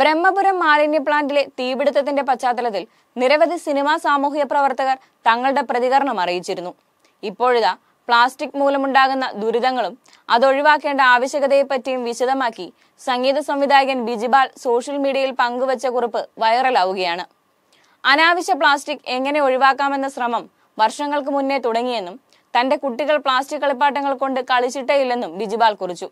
ബ്രഹ്മപുരം മാലിന്യ പ്ലാന്റിലെ തീപിടുത്തത്തിന്റെ പശ്ചാത്തലത്തിൽ നിരവധി സിനിമാ സാമൂഹ്യ പ്രവർത്തകർ തങ്ങളുടെ പ്രതികരണം അറിയിച്ചിരുന്നു ഇപ്പോഴിതാ പ്ലാസ്റ്റിക് മൂലമുണ്ടാകുന്ന ദുരിതങ്ങളും അതൊഴിവാക്കേണ്ട ആവശ്യകതയെപ്പറ്റിയും വിശദമാക്കി സംഗീത സംവിധായകൻ ബിജിബാൽ സോഷ്യൽ മീഡിയയിൽ പങ്കുവച്ച കുറിപ്പ് വൈറലാവുകയാണ് അനാവശ്യ പ്ലാസ്റ്റിക് എങ്ങനെ ഒഴിവാക്കാമെന്ന ശ്രമം വർഷങ്ങൾക്ക് മുന്നേ തുടങ്ങിയെന്നും തന്റെ കുട്ടികൾ പ്ലാസ്റ്റിക് കളിപ്പാട്ടങ്ങൾ കൊണ്ട് കളിച്ചിട്ടേയില്ലെന്നും ബിജിബാൽ കുറിച്ചു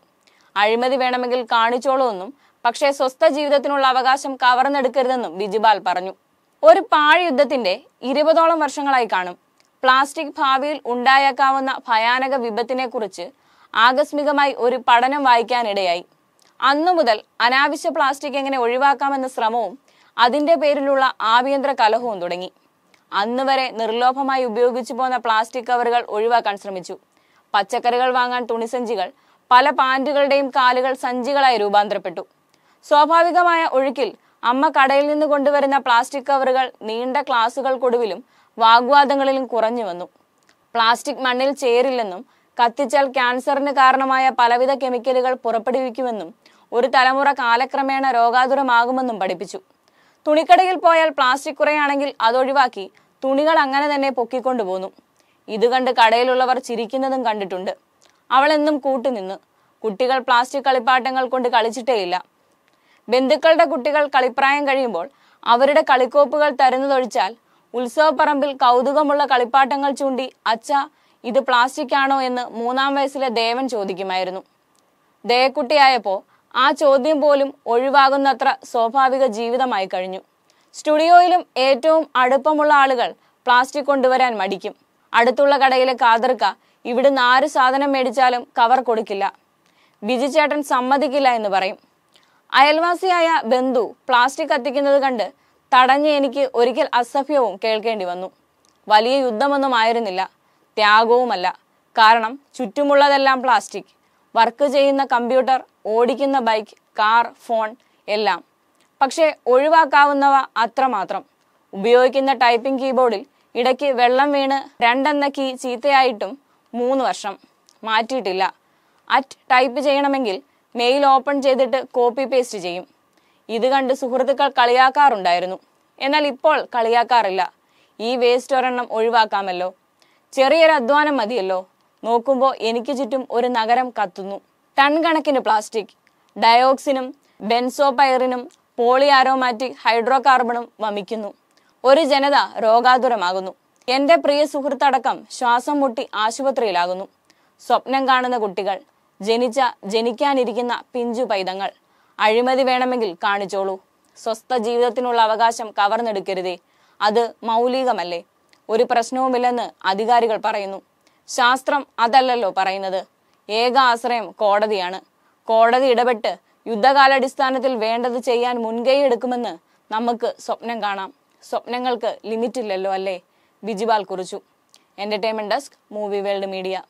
അഴിമതി വേണമെങ്കിൽ കാണിച്ചോളൂ എന്നും പക്ഷേ സ്വസ്ഥ ജീവിതത്തിനുള്ള അവകാശം കവർന്നെടുക്കരുതെന്നും ബിജുപാൽ പറഞ്ഞു ഒരു പാഴയുദ്ധത്തിന്റെ ഇരുപതോളം വർഷങ്ങളായി കാണും പ്ലാസ്റ്റിക് ഭാവിയിൽ ഉണ്ടായേക്കാവുന്ന ഭയാനക വിപത്തിനെക്കുറിച്ച് ആകസ്മികമായി ഒരു പഠനം വായിക്കാനിടയായി അന്നു മുതൽ അനാവശ്യ പ്ലാസ്റ്റിക് എങ്ങനെ ഒഴിവാക്കാമെന്ന ശ്രമവും അതിന്റെ പേരിലുള്ള ആഭ്യന്തര കലഹവും തുടങ്ങി അന്നുവരെ വരെ നിർലോഭമായി ഉപയോഗിച്ചു പോന്ന പ്ലാസ്റ്റിക് കവറുകൾ ഒഴിവാക്കാൻ ശ്രമിച്ചു പച്ചക്കറികൾ വാങ്ങാൻ തുണിസഞ്ചികൾ പല പാൻറ്റുകളുടെയും കാലുകൾ സഞ്ചികളായി രൂപാന്തരപ്പെട്ടു സ്വാഭാവികമായ ഒഴുക്കിൽ അമ്മ കടയിൽ നിന്ന് കൊണ്ടുവരുന്ന പ്ലാസ്റ്റിക് കവറുകൾ നീണ്ട ക്ലാസുകൾക്കൊടുവിലും വാഗ്വാദങ്ങളിലും കുറഞ്ഞു വന്നു പ്ലാസ്റ്റിക് മണ്ണിൽ ചേരില്ലെന്നും കത്തിച്ചാൽ ക്യാൻസറിന് കാരണമായ പലവിധ കെമിക്കലുകൾ പുറപ്പെടുവിക്കുമെന്നും ഒരു തലമുറ കാലക്രമേണ രോഗാതുരമാകുമെന്നും പഠിപ്പിച്ചു തുണിക്കടയിൽ പോയാൽ പ്ലാസ്റ്റിക് കുറയാണെങ്കിൽ അതൊഴിവാക്കി തുണികൾ അങ്ങനെ തന്നെ പോന്നു ഇത് കണ്ട് കടയിലുള്ളവർ ചിരിക്കുന്നതും കണ്ടിട്ടുണ്ട് അവളെന്നും കൂട്ടുനിന്ന് കുട്ടികൾ പ്ലാസ്റ്റിക് കളിപ്പാട്ടങ്ങൾ കൊണ്ട് കളിച്ചിട്ടേയില്ല ബന്ധുക്കളുടെ കുട്ടികൾ കളിപ്രായം കഴിയുമ്പോൾ അവരുടെ കളിക്കോപ്പുകൾ തരുന്നതൊഴിച്ചാൽ ഉത്സവപ്പറമ്പിൽ കൗതുകമുള്ള കളിപ്പാട്ടങ്ങൾ ചൂണ്ടി അച്ഛ ഇത് പ്ലാസ്റ്റിക് ആണോ എന്ന് മൂന്നാം വയസ്സിലെ ദേവൻ ചോദിക്കുമായിരുന്നു ദയക്കുട്ടിയായപ്പോൾ ആ ചോദ്യം പോലും ഒഴിവാകുന്നത്ര സ്വാഭാവിക ജീവിതമായി കഴിഞ്ഞു സ്റ്റുഡിയോയിലും ഏറ്റവും അടുപ്പമുള്ള ആളുകൾ പ്ലാസ്റ്റിക് കൊണ്ടുവരാൻ മടിക്കും അടുത്തുള്ള കടയിലെ കാതർക്ക ഇവിടുന്ന് ആര് സാധനം മേടിച്ചാലും കവർ കൊടുക്കില്ല വിജിചേട്ടൻ സമ്മതിക്കില്ല എന്ന് പറയും അയൽവാസിയായ ബന്ധു പ്ലാസ്റ്റിക് കത്തിക്കുന്നത് കണ്ട് തടഞ്ഞ് എനിക്ക് ഒരിക്കൽ അസഭ്യവും കേൾക്കേണ്ടി വന്നു വലിയ യുദ്ധമൊന്നും ആയിരുന്നില്ല ത്യാഗവുമല്ല കാരണം ചുറ്റുമുള്ളതെല്ലാം പ്ലാസ്റ്റിക് വർക്ക് ചെയ്യുന്ന കമ്പ്യൂട്ടർ ഓടിക്കുന്ന ബൈക്ക് കാർ ഫോൺ എല്ലാം പക്ഷേ ഒഴിവാക്കാവുന്നവ അത്രമാത്രം ഉപയോഗിക്കുന്ന ടൈപ്പിംഗ് കീബോർഡിൽ ഇടയ്ക്ക് വെള്ളം വീണ് രണ്ടെന്ന കീ ചീത്തയായിട്ടും മൂന്ന് വർഷം മാറ്റിയിട്ടില്ല അറ്റ് ടൈപ്പ് ചെയ്യണമെങ്കിൽ മെയിൽ ഓപ്പൺ ചെയ്തിട്ട് കോപ്പി പേസ്റ്റ് ചെയ്യും ഇത് കണ്ട് സുഹൃത്തുക്കൾ കളിയാക്കാറുണ്ടായിരുന്നു എന്നാൽ ഇപ്പോൾ കളിയാക്കാറില്ല ഈ വേസ്റ്റ് ഒരെണ്ണം ഒഴിവാക്കാമല്ലോ ചെറിയൊരു അധ്വാനം മതിയല്ലോ നോക്കുമ്പോൾ എനിക്ക് ചുറ്റും ഒരു നഗരം കത്തുന്നു ടൺ കണക്കിന് പ്ലാസ്റ്റിക് ഡയോക്സിനും ബെൻസോപൈറിനും പോളി ആരോമാറ്റിക് ഹൈഡ്രോ കാർബണും വമിക്കുന്നു ഒരു ജനത രോഗാതുരമാകുന്നു എന്റെ പ്രിയ സുഹൃത്തടക്കം ശ്വാസം മുട്ടി ആശുപത്രിയിലാകുന്നു സ്വപ്നം കാണുന്ന കുട്ടികൾ ജനിച്ച ജനിക്കാനിരിക്കുന്ന പിഞ്ചു പൈതങ്ങൾ അഴിമതി വേണമെങ്കിൽ കാണിച്ചോളൂ സ്വസ്ഥ ജീവിതത്തിനുള്ള അവകാശം കവർന്നെടുക്കരുതേ അത് മൗലികമല്ലേ ഒരു പ്രശ്നവുമില്ലെന്ന് അധികാരികൾ പറയുന്നു ശാസ്ത്രം അതല്ലല്ലോ പറയുന്നത് ഏക ആശ്രയം കോടതിയാണ് കോടതി ഇടപെട്ട് യുദ്ധകാലാടിസ്ഥാനത്തിൽ വേണ്ടത് ചെയ്യാൻ മുൻകൈ എടുക്കുമെന്ന് നമുക്ക് സ്വപ്നം കാണാം സ്വപ്നങ്ങൾക്ക് ലിമിറ്റില്ലല്ലോ അല്ലേ ബിജിപാൽ കുറിച്ചു entertainment desk movie world media